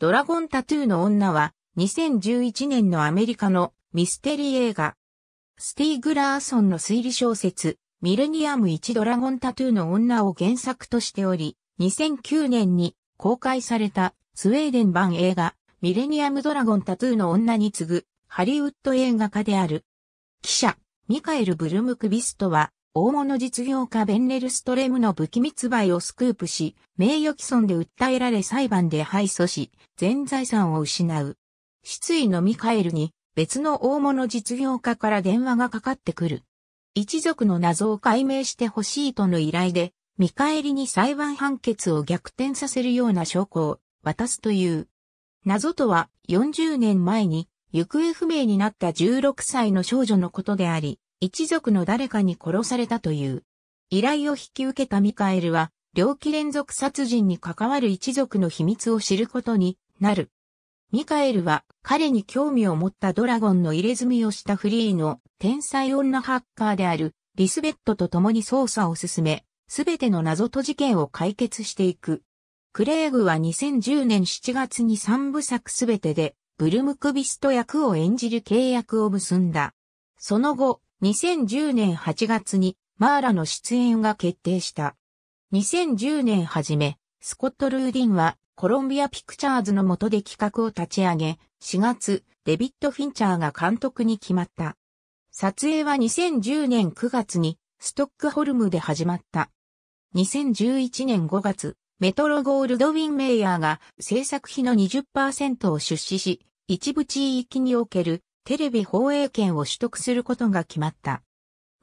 ドラゴンタトゥーの女は2011年のアメリカのミステリー映画。スティーグ・ラーソンの推理小説、ミレニアム1ドラゴンタトゥーの女を原作としており、2009年に公開されたスウェーデン版映画、ミレニアムドラゴンタトゥーの女に次ぐハリウッド映画化である。記者、ミカエル・ブルムクビストは、大物実業家ベンネルストレムの武器密売をスクープし、名誉毀損で訴えられ裁判で敗訴し、全財産を失う。失意のミカエルに、別の大物実業家から電話がかかってくる。一族の謎を解明してほしいとの依頼で、見返りに裁判判決を逆転させるような証拠を渡すという。謎とは40年前に行方不明になった16歳の少女のことであり、一族の誰かに殺されたという。依頼を引き受けたミカエルは、猟奇連続殺人に関わる一族の秘密を知ることになる。ミカエルは彼に興味を持ったドラゴンの入れ墨をしたフリーの天才女ハッカーであるリスベットと共に捜査を進め、すべての謎と事件を解決していく。クレーグは2010年7月に3部作すべてでブルムクビスト役を演じる契約を結んだ。その後、2010年8月にマーラの出演が決定した。2010年初め、スコット・ルーディンはコロンビア・ピクチャーズの下で企画を立ち上げ、4月、デビッド・フィンチャーが監督に決まった。撮影は2010年9月にストックホルムで始まった。2011年5月、メトロゴールドウィン・メイヤーが制作費の20%を出資し、一部地域におけるテレビ放映権を取得することが決まった。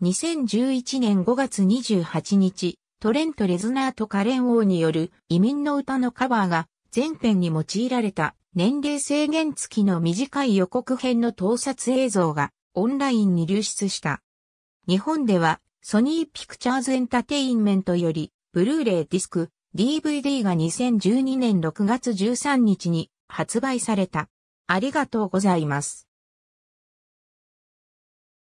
2011年5月28日、トレント・レズナーとカレン王による移民の歌のカバーが前編に用いられた年齢制限付きの短い予告編の盗撮映像がオンラインに流出した。日本ではソニーピクチャーズエンタテインメントよりブルーレイディスク DVD が2012年6月13日に発売された。ありがとうございます。